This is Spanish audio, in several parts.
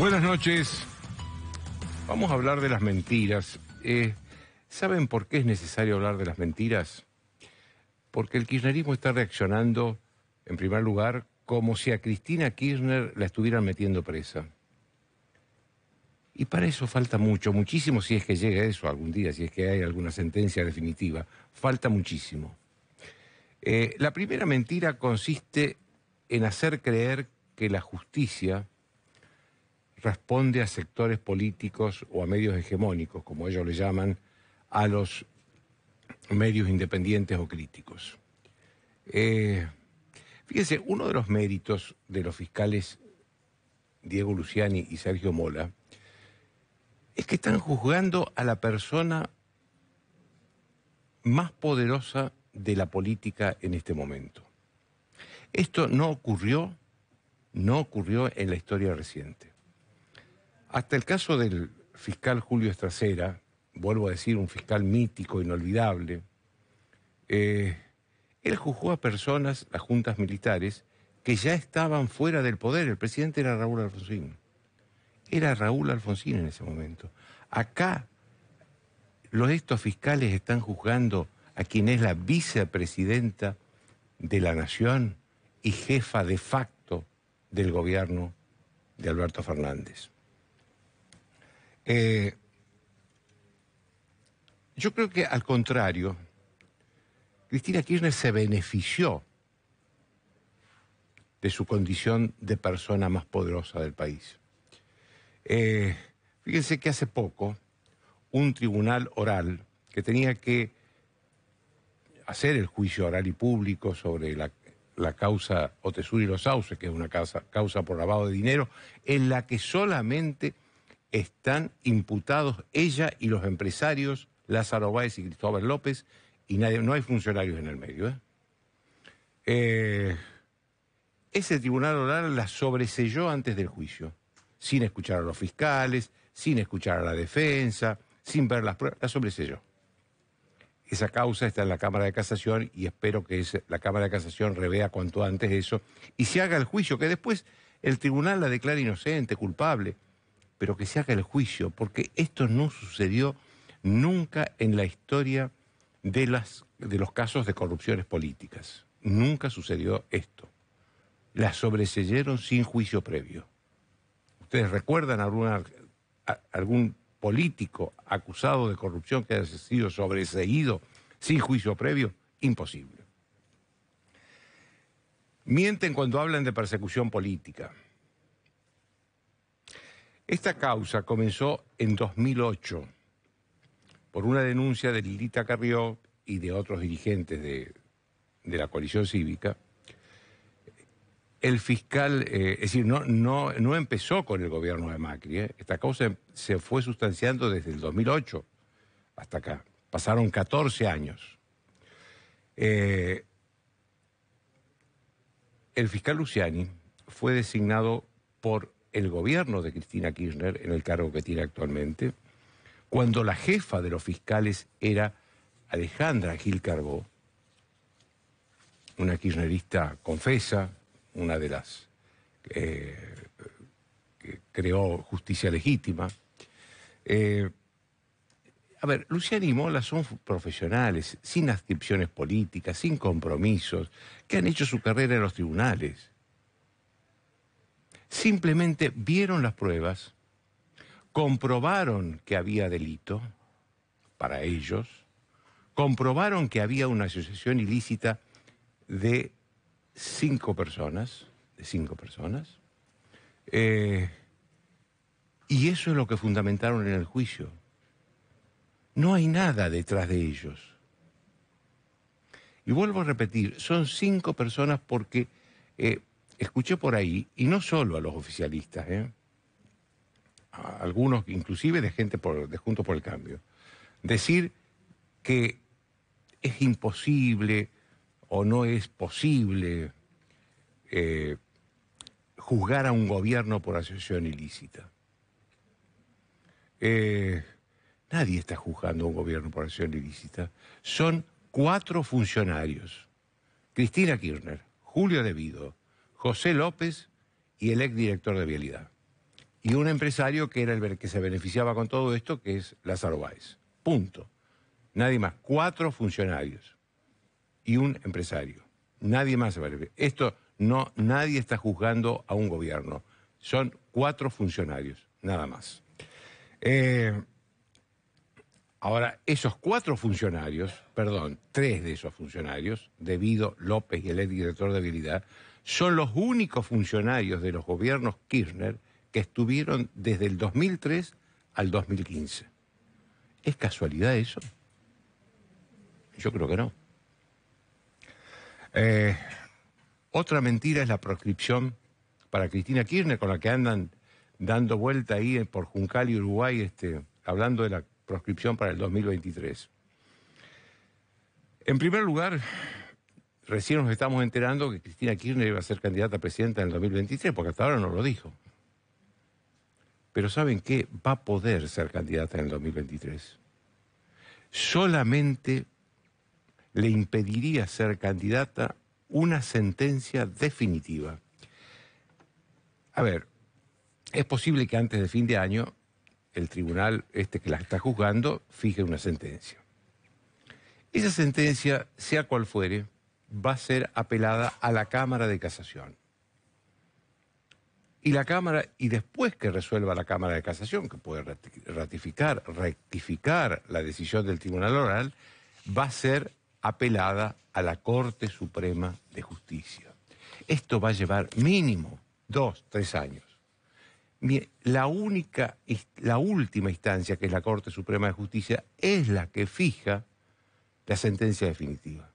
Buenas noches. Vamos a hablar de las mentiras. Eh, ¿Saben por qué es necesario hablar de las mentiras? Porque el kirchnerismo está reaccionando, en primer lugar, como si a Cristina Kirchner la estuvieran metiendo presa. Y para eso falta mucho, muchísimo si es que llega eso algún día, si es que hay alguna sentencia definitiva. Falta muchísimo. Eh, la primera mentira consiste en hacer creer que la justicia responde a sectores políticos o a medios hegemónicos, como ellos le llaman, a los medios independientes o críticos. Eh, fíjense, uno de los méritos de los fiscales Diego Luciani y Sergio Mola es que están juzgando a la persona más poderosa de la política en este momento. Esto no ocurrió, no ocurrió en la historia reciente. Hasta el caso del fiscal Julio Estracera, vuelvo a decir, un fiscal mítico, inolvidable, eh, él juzgó a personas, las juntas militares, que ya estaban fuera del poder. El presidente era Raúl Alfonsín. Era Raúl Alfonsín en ese momento. Acá, los, estos fiscales están juzgando a quien es la vicepresidenta de la Nación y jefa de facto del gobierno de Alberto Fernández. Eh, yo creo que al contrario, Cristina Kirchner se benefició de su condición de persona más poderosa del país. Eh, fíjense que hace poco un tribunal oral que tenía que hacer el juicio oral y público sobre la, causa Otesur y los Sauces, que es una causa por lavado de dinero, en la que solamente están imputados ella y los empresarios Lázaro Báez y Cristóbal López, y nadie, no hay funcionarios en el medio. ¿eh? Eh, ese tribunal oral la sobreselló antes del juicio, sin escuchar a los fiscales, sin escuchar a la defensa, sin ver las pruebas, la sobreselló. Esa causa está en la Cámara de Casación y espero que la Cámara de Casación revea cuanto antes eso y se haga el juicio, que después el tribunal la declare inocente, culpable pero que se haga el juicio, porque esto no sucedió nunca en la historia de, las, de los casos de corrupciones políticas. Nunca sucedió esto. La sobreseyeron sin juicio previo. ¿Ustedes recuerdan algún político acusado de corrupción que haya sido sobreseído sin juicio previo? Imposible. Mienten cuando hablan de persecución política. Esta causa comenzó en 2008 por una denuncia de Lilita Carrió y de otros dirigentes de, la coalición cívica. El fiscal, eh, es decir, no, no, no, empezó con el gobierno de Macri. Eh. Esta causa se fue sustanciando desde el 2008 hasta acá. Pasaron 14 años. Eh, el fiscal Luciani fue designado por el gobierno de Cristina Kirchner en el cargo que tiene actualmente, cuando la jefa de los fiscales era Alejandra Gil Carbó, una kirchnerista confesa, una de las eh, que creó justicia legítima. Eh, a ver, Luciana y Mola son profesionales, sin adscripciones políticas, sin compromisos, que han hecho su carrera en los tribunales. Simplemente vieron las pruebas, comprobaron que había delito para ellos, comprobaron que había una asociación ilícita de cinco personas, de cinco personas, eh, y eso es lo que fundamentaron en el juicio. No hay nada detrás de ellos. Y vuelvo a repetir, son cinco personas porque eh, escuché por ahí, y no solo a los oficialistas, ¿eh? a algunos inclusive de gente por, de Juntos por el Cambio, decir que es imposible o no es posible eh, juzgar a un gobierno por asociación ilícita. Eh, nadie está juzgando a un gobierno por asociación ilícita. Son cuatro funcionarios. Cristina Kirchner, Julio Devido, José López y el exdirector de Vialidad. Y un empresario que era el que se beneficiaba con todo esto, que es Lázaro Báez. Punto. Nadie más. Cuatro funcionarios y un empresario. Nadie más se beneficia. Esto no, nadie está juzgando a un gobierno. Son cuatro funcionarios, nada más. Eh, ahora, esos cuatro funcionarios, perdón, tres de esos funcionarios, Debido, López y el exdirector de Vialidad son los únicos funcionarios de los gobiernos Kirchner que estuvieron desde el 2003 al 2015. ¿Es casualidad eso? Yo creo que no. Eh, otra mentira es la proscripción para Cristina Kirchner, con la que andan dando vuelta ahí por Juncal y Uruguay, este, hablando de la proscripción para el 2023. En primer lugar, Recién nos estamos enterando que Cristina Kirchner iba a ser candidata a presidenta en el 2023, porque hasta ahora no lo dijo. Pero ¿saben qué? Va a poder ser candidata en el 2023. Solamente le impediría ser candidata una sentencia definitiva. A ver, es posible que antes de fin de año el tribunal este que la está juzgando fije una sentencia. Esa sentencia, sea cual fuere, va a ser apelada a la Cámara de Casación. Y la Cámara, y después que resuelva la Cámara de Casación, que puede ratificar, rectificar la decisión del Tribunal Oral, va a ser apelada a la Corte Suprema de Justicia. Esto va a llevar mínimo dos, tres años. La única, la última instancia, que es la Corte Suprema de Justicia, es la que fija la sentencia definitiva.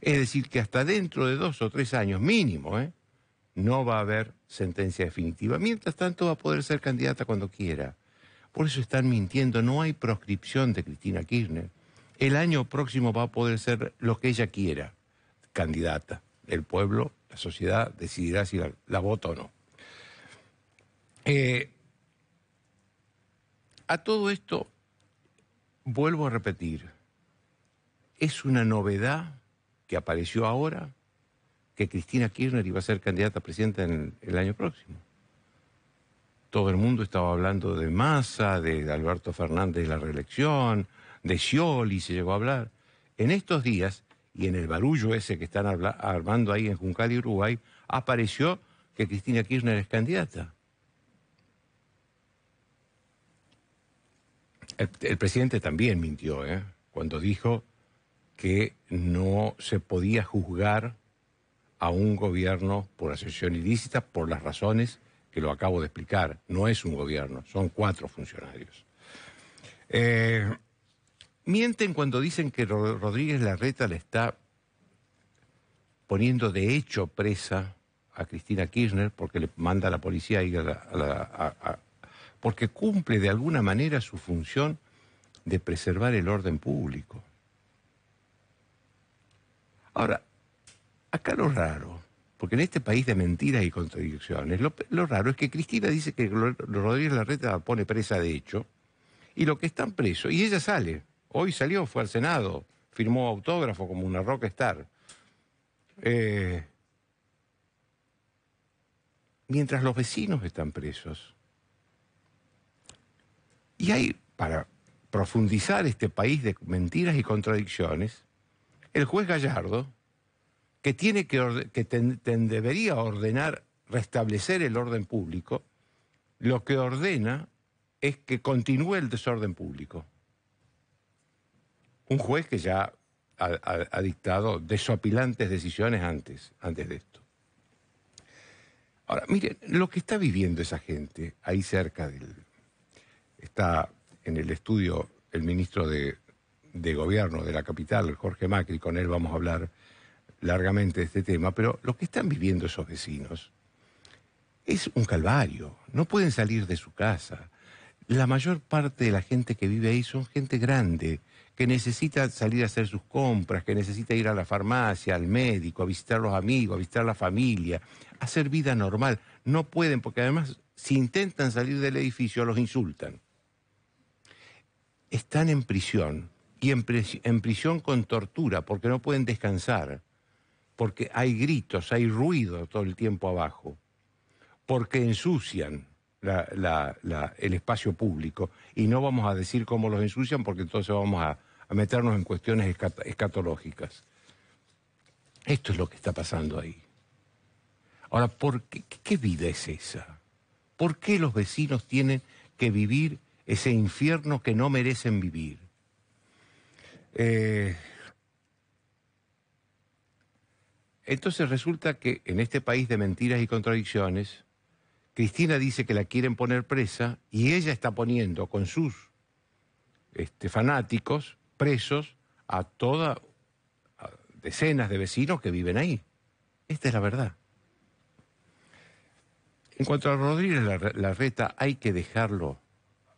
Es decir, que hasta dentro de dos o tres años mínimo, ¿eh? no va a haber sentencia definitiva. Mientras tanto va a poder ser candidata cuando quiera. Por eso están mintiendo, no hay proscripción de Cristina Kirchner. El año próximo va a poder ser lo que ella quiera, candidata. El pueblo, la sociedad decidirá si la, vota o no. Eh, a todo esto, vuelvo a repetir, es una novedad que apareció ahora que Cristina Kirchner iba a ser candidata a presidenta en el año próximo. Todo el mundo estaba hablando de Massa, de Alberto Fernández y la reelección, de Scioli se llegó a hablar. En estos días, y en el barullo ese que están armando ahí en Juncal y Uruguay, apareció que Cristina Kirchner es candidata. El, el presidente también mintió, ¿eh? cuando dijo que no se podía juzgar a un gobierno por asociación ilícita por las razones que lo acabo de explicar. No es un gobierno, son cuatro funcionarios. Eh, mienten cuando dicen que Rodríguez Larreta le está poniendo de hecho presa a Cristina Kirchner porque le manda a la policía a ir a la... porque cumple de alguna manera su función de preservar el orden público. Ahora, acá lo raro, porque en este país de mentiras y contradicciones, lo, raro es que Cristina dice que Rodríguez Larreta pone presa de hecho, y lo que están presos, y ella sale, hoy salió, fue al Senado, firmó autógrafo como una rockstar. star, eh, mientras los vecinos están presos. Y hay, para profundizar este país de mentiras y contradicciones, el juez Gallardo, que, tiene que, debería ordenar restablecer el orden público, lo que ordena es que continúe el desorden público. Un juez que ya ha, dictado desopilantes decisiones antes, antes de esto. Ahora, miren, lo que está viviendo esa gente ahí cerca del... Está en el estudio el ministro de de gobierno de la capital, Jorge Macri, con él vamos a hablar largamente de este tema, pero lo que están viviendo esos vecinos es un calvario, no pueden salir de su casa. La mayor parte de la gente que vive ahí son gente grande, que necesita salir a hacer sus compras, que necesita ir a la farmacia, al médico, a visitar a los amigos, a visitar a la familia, a hacer vida normal. No pueden, porque además si intentan salir del edificio los insultan. Están en prisión y en, prisión con tortura, porque no pueden descansar, porque hay gritos, hay ruido todo el tiempo abajo, porque ensucian el espacio público. Y no vamos a decir cómo los ensucian, porque entonces vamos a, meternos en cuestiones escatológicas. Esto es lo que está pasando ahí. Ahora, ¿por qué vida es esa? ¿Por qué los vecinos tienen que vivir ese infierno que no merecen vivir? Eh, entonces resulta que en este país de mentiras y contradicciones, Cristina dice que la quieren poner presa y ella está poniendo con sus este, fanáticos presos a todas, decenas de vecinos que viven ahí. Esta es la verdad. En cuanto a Rodríguez Larreta, hay que dejarlo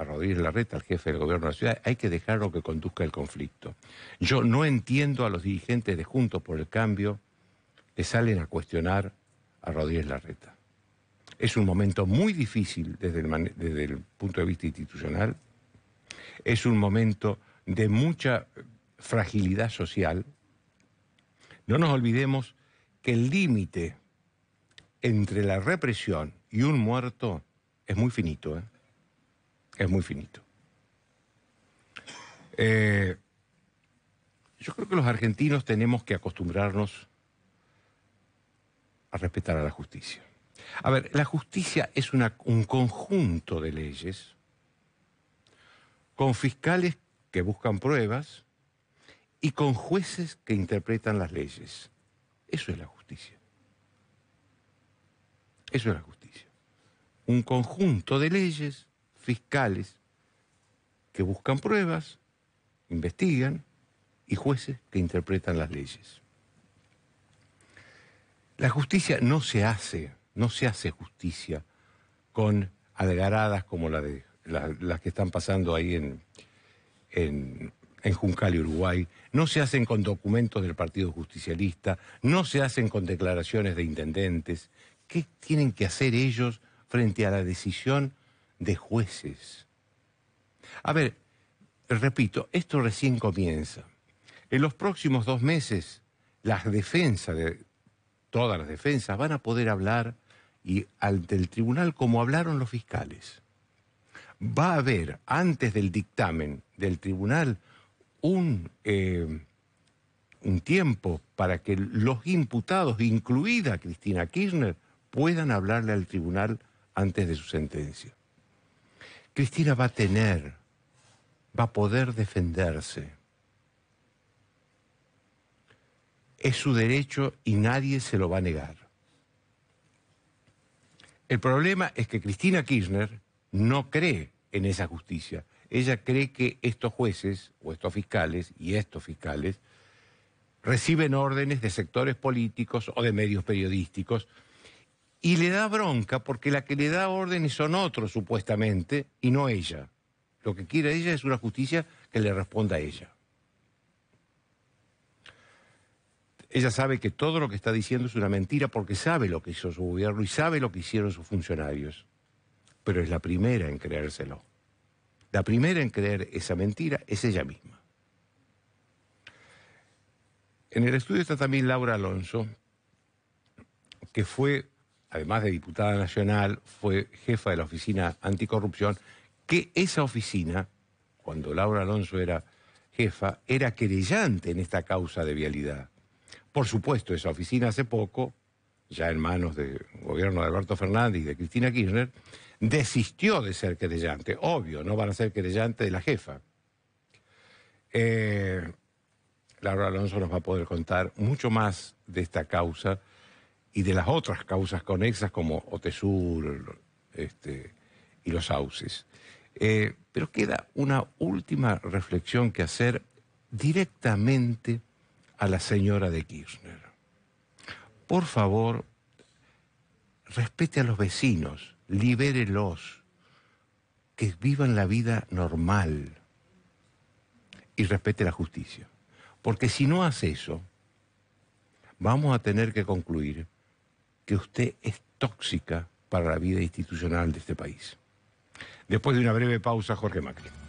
a Rodríguez Larreta, al jefe del gobierno de la ciudad, hay que dejar lo que conduzca el conflicto. Yo no entiendo a los dirigentes de Juntos por el Cambio que salen a cuestionar a Rodríguez Larreta. Es un momento muy difícil desde el, desde el punto de vista institucional, es un momento de mucha fragilidad social. No nos olvidemos que el límite entre la represión y un muerto es muy finito. ¿eh? es muy finito. Eh, yo creo que los argentinos tenemos que acostumbrarnos a respetar a la justicia. A ver, la justicia es un conjunto de leyes con fiscales que buscan pruebas y con jueces que interpretan las leyes. Eso es la justicia. Eso es la justicia. Un conjunto de leyes fiscales que buscan pruebas, investigan, y jueces que interpretan las leyes. La justicia no se hace, no se hace justicia con algaradas como las que están pasando ahí en, en, en Juncal y Uruguay, no se hacen con documentos del Partido Justicialista, no se hacen con declaraciones de intendentes. ¿Qué tienen que hacer ellos frente a la decisión de jueces. A ver, repito, esto recién comienza. En los próximos dos meses, las defensas, de, todas las defensas, van a poder hablar y ante el tribunal como hablaron los fiscales. Va a haber, antes del dictamen del tribunal, un, eh, un tiempo para que los imputados, incluida Cristina Kirchner, puedan hablarle al tribunal antes de su sentencia. Cristina va a tener, va a poder defenderse. Es su derecho y nadie se lo va a negar. El problema es que Cristina Kirchner no cree en esa justicia. Ella cree que estos jueces o estos fiscales y estos fiscales reciben órdenes de sectores políticos o de medios periodísticos y le da bronca porque la que le da órdenes son otros, supuestamente, y no ella. Lo que quiere ella es una justicia que le responda a ella. Ella sabe que todo lo que está diciendo es una mentira porque sabe lo que hizo su gobierno y sabe lo que hicieron sus funcionarios. Pero es la primera en creérselo. La primera en creer esa mentira es ella misma. En el estudio está también Laura Alonso, que fue además de diputada nacional, fue jefa de la oficina anticorrupción, que esa oficina, cuando Laura Alonso era jefa, era querellante en esta causa de vialidad. Por supuesto, esa oficina hace poco, ya en manos del gobierno de Alberto Fernández y de Cristina Kirchner, desistió de ser querellante. Obvio, no van a ser querellante de la jefa. Eh, Laura Alonso nos va a poder contar mucho más de esta causa y de las otras causas conexas como Otesur este, y los sauces. Eh, pero queda una última reflexión que hacer directamente a la señora de Kirchner. Por favor, respete a los vecinos, libérelos, que vivan la vida normal y respete la justicia. Porque si no hace eso, vamos a tener que concluir que usted es tóxica para la vida institucional de este país. Después de una breve pausa, Jorge Macri.